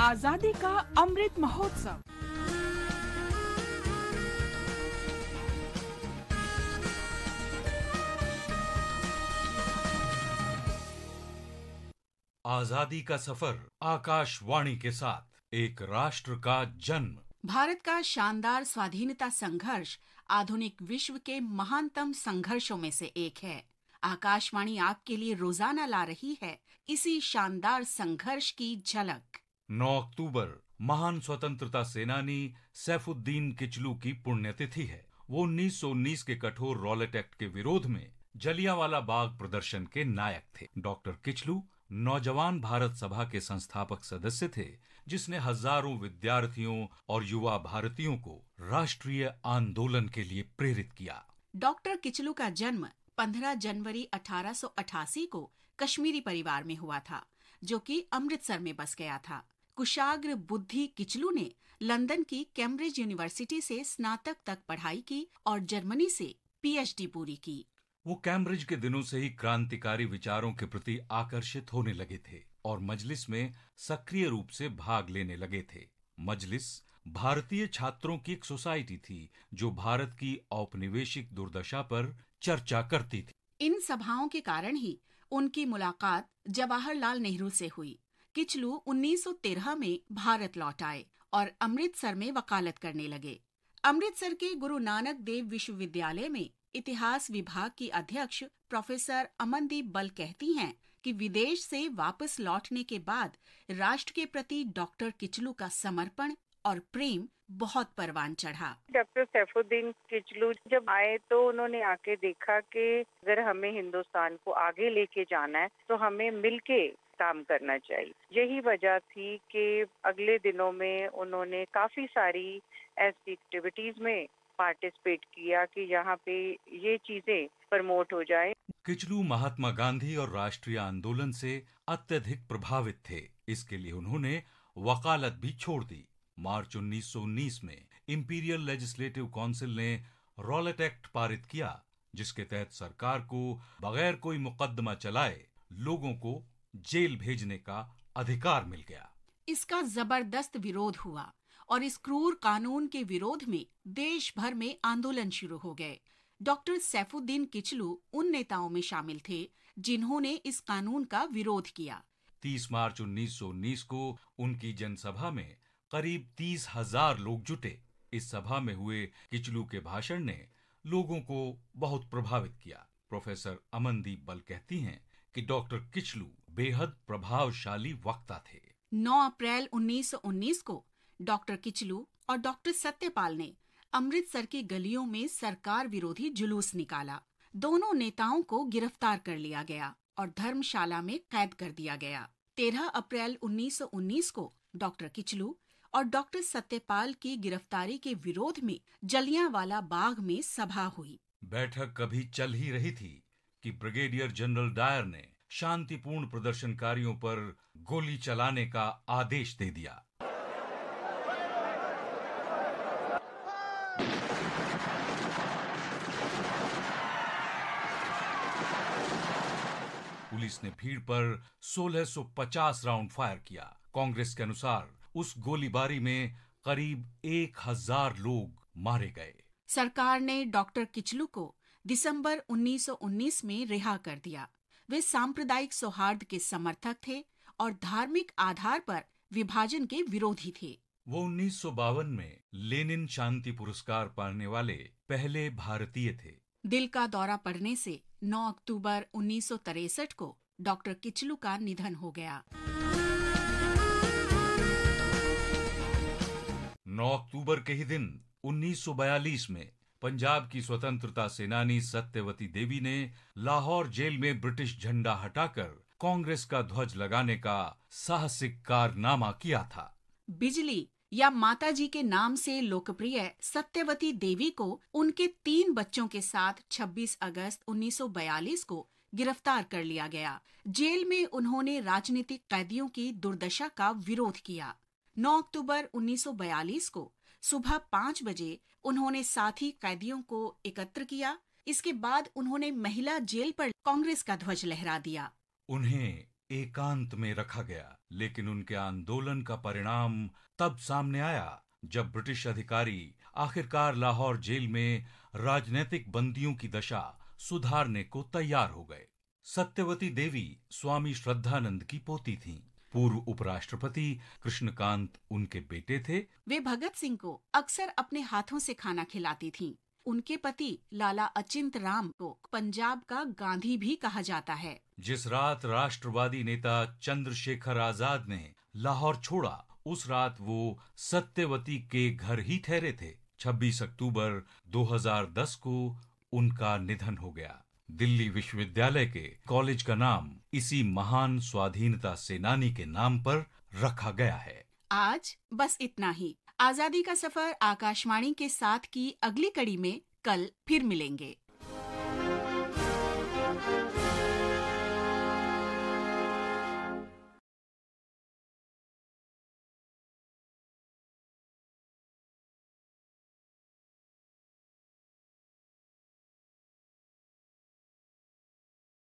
आजादी का अमृत महोत्सव आजादी का सफर आकाशवाणी के साथ एक राष्ट्र का जन्म भारत का शानदार स्वाधीनता संघर्ष आधुनिक विश्व के महानतम संघर्षों में से एक है आकाशवाणी आपके लिए रोजाना ला रही है इसी शानदार संघर्ष की झलक 9 अक्टूबर महान स्वतंत्रता सेनानी सैफुद्दीन किचलू की पुण्यतिथि है वो 1919 के कठोर रॉलेट एक्ट के विरोध में जलियावाला बाग प्रदर्शन के नायक थे डॉक्टर किचलू नौजवान भारत सभा के संस्थापक सदस्य थे जिसने हजारों विद्यार्थियों और युवा भारतीयों को राष्ट्रीय आंदोलन के लिए प्रेरित किया डॉक्टर किचलू का जन्म 15 जनवरी 1888 को कश्मीरी परिवार में हुआ था जो कि अमृतसर में बस गया था कुशाग्र बुद्धि किचलू ने लंदन की कैम्ब्रिज यूनिवर्सिटी से स्नातक तक पढ़ाई की और जर्मनी से पीएचडी पूरी की वो कैम्ब्रिज के दिनों से ही क्रांतिकारी विचारों के प्रति आकर्षित होने लगे थे और मजलिस में सक्रिय रूप से भाग लेने लगे थे मजलिस भारतीय छात्रों की एक सोसाइटी थी जो भारत की औपनिवेशिक दुर्दशा पर चर्चा करती थी इन सभाओं के कारण ही उनकी मुलाकात जवाहरलाल नेहरू से हुई किचलू 1913 में भारत लौट आए और अमृतसर में वकालत करने लगे अमृतसर के गुरु नानक देव विश्वविद्यालय में इतिहास विभाग की अध्यक्ष प्रोफेसर अमनदीप बल कहती हैं कि विदेश से वापस लौटने के बाद राष्ट्र के प्रति डॉक्टर किचलू का समर्पण और प्रेम बहुत परवान चढ़ा डॉक्टर सैफुद्दीन किचलू जब आए तो उन्होंने आके देखा कि अगर हमें हिंदुस्तान को आगे लेके जाना है तो हमें मिलके काम करना चाहिए यही वजह थी कि अगले दिनों में उन्होंने काफ़ी सारी ऐसी एक्टिविटीज़ में पार्टिसिपेट किया कि यहाँ पे ये चीज़ें प्रमोट हो जाए किचलू महात्मा गांधी और राष्ट्रीय आंदोलन से अत्यधिक प्रभावित थे इसके लिए उन्होंने वकालत भी छोड़ दी मार्च 1919 में इंपीरियल लेजिस्लेटिव काउंसिल ने रॉलेट एक्ट पारित किया जिसके तहत सरकार को बगैर कोई मुकदमा चलाए लोगों को जेल भेजने का अधिकार मिल गया इसका जबरदस्त विरोध हुआ और इस क्रूर कानून के विरोध में देश भर में आंदोलन शुरू हो गए डॉक्टर सैफुद्दीन किचलू उन नेताओं में शामिल थे जिन्होंने इस कानून का विरोध किया 30 मार्च 1919 को उनकी जनसभा में करीब तीस हजार लोग जुटे इस सभा में हुए किचलू के भाषण ने लोगों को बहुत प्रभावित किया प्रोफेसर अमनदीप बल कहती हैं कि डॉक्टर किचलू बेहद प्रभावशाली वक्ता थे 9 अप्रैल 1919 को डॉक्टर किचलू और डॉक्टर सत्यपाल ने अमृतसर की गलियों में सरकार विरोधी जुलूस निकाला दोनों नेताओं को गिरफ्तार कर लिया गया और धर्मशाला में कैद कर दिया गया 13 अप्रैल 1919 को डॉक्टर किचलू और डॉक्टर सत्यपाल की गिरफ्तारी के विरोध में जलियांवाला बाग में सभा हुई बैठक कभी चल ही रही थी कि ब्रिगेडियर जनरल डायर ने शांतिपूर्ण प्रदर्शनकारियों पर गोली चलाने का आदेश दे दिया पुलिस ने भीड़ पर 1650 राउंड फायर किया कांग्रेस के अनुसार उस गोलीबारी में करीब एक हजार लोग मारे गए सरकार ने डॉक्टर किचलू को दिसंबर 1919 में रिहा कर दिया वे सांप्रदायिक सौहार्द के समर्थक थे और धार्मिक आधार पर विभाजन के विरोधी थे वो उन्नीस में लेनिन शांति पुरस्कार पाने वाले पहले भारतीय थे दिल का दौरा पड़ने से 9 अक्टूबर उन्नीस को डॉक्टर किचलू का निधन हो गया 9 अक्टूबर के ही दिन 1942 में पंजाब की स्वतंत्रता सेनानी सत्यवती देवी ने लाहौर जेल में ब्रिटिश झंडा हटाकर कांग्रेस का ध्वज लगाने का साहसिक कारनामा किया था बिजली या माता जी के नाम से लोकप्रिय सत्यवती देवी को उनके तीन बच्चों के साथ 26 अगस्त 1942 को गिरफ्तार कर लिया गया जेल में उन्होंने राजनीतिक कैदियों की दुर्दशा का विरोध किया 9 अक्टूबर 1942 को सुबह पांच बजे उन्होंने साथी कैदियों को एकत्र किया इसके बाद उन्होंने महिला जेल पर कांग्रेस का ध्वज लहरा दिया उन्हें एकांत में रखा गया लेकिन उनके आंदोलन का परिणाम तब सामने आया जब ब्रिटिश अधिकारी आखिरकार लाहौर जेल में राजनीतिक बंदियों की दशा सुधारने को तैयार हो गए सत्यवती देवी स्वामी श्रद्धानंद की पोती थीं। पूर्व उपराष्ट्रपति कृष्णकांत उनके बेटे थे वे भगत सिंह को अक्सर अपने हाथों से खाना खिलाती थीं। उनके पति लाला अचिंत राम को पंजाब का गांधी भी कहा जाता है जिस रात राष्ट्रवादी नेता चंद्रशेखर आजाद ने लाहौर छोड़ा उस रात वो सत्यवती के घर ही ठहरे थे 26 अक्टूबर 2010 को उनका निधन हो गया दिल्ली विश्वविद्यालय के कॉलेज का नाम इसी महान स्वाधीनता सेनानी के नाम पर रखा गया है आज बस इतना ही आजादी का सफर आकाशवाणी के साथ की अगली कड़ी में कल फिर मिलेंगे